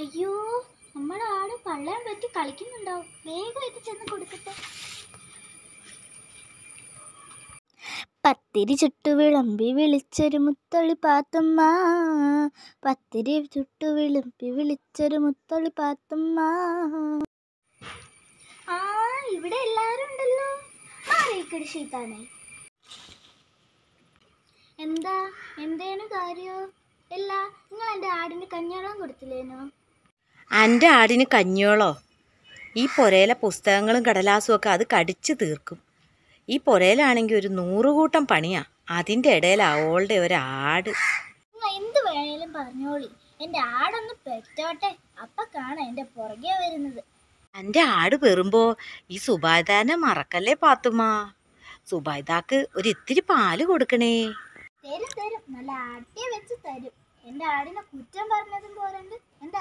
അയ്യോ നമ്മുടെ ആട് പള്ളയാൻ പറ്റി കളിക്കുന്നുണ്ടാവും വേഗം ഇത് ചെന്ന് കൊടുക്കട്ടെ പത്തിരി ചുട്ടു വിളമ്പി വിളിച്ചൊരു മുത്തളി പാത്തമ്മ പത്തിരി ചുട്ടു വിളമ്പി വിളിച്ചൊരു മുത്തളി പാത്തമ്മ ആ ഇവിടെ എല്ലാരും ഉണ്ടല്ലോ മാറിയിക്കടി ശീതാനെ എന്താ എന്തേനു കാര്യോ എല്ലാ നിങ്ങൾ എൻ്റെ ആടിന് കഞ്ഞാളം കൊടുത്തില്ലേനോ എൻ്റെ ആടിന് കഞ്ഞോളോ ഈ പുരയിലെ പുസ്തകങ്ങളും കടലാസും ഒക്കെ അത് കടിച്ചു തീർക്കും ഈ പുരയിലാണെങ്കിൽ ഒരു നൂറുകൂട്ടം പണിയാ അതിൻ്റെ ഇടയിൽ അവളുടെ ഒരു ആട് എന്ത് വേണേലും പറഞ്ഞോളി എൻ്റെ ആടൊന്ന് പെറ്റോട്ടെ അപ്പൊ കാണാം എൻ്റെ പുറകെ വരുന്നത് എൻ്റെ ആട് പെറുമ്പോ ഈ സുബായിദാനെ മറക്കല്ലേ പാത്തുമാ സുബായിദാക്ക് ഒരു ഇത്തിരി പാല് കൊടുക്കണേ തരും തരും നല്ല ആട്ടിയെ വെച്ച് തരും എൻ്റെ ആടിനെ കുറ്റം പറഞ്ഞതും പോരണ്ട് എൻ്റെ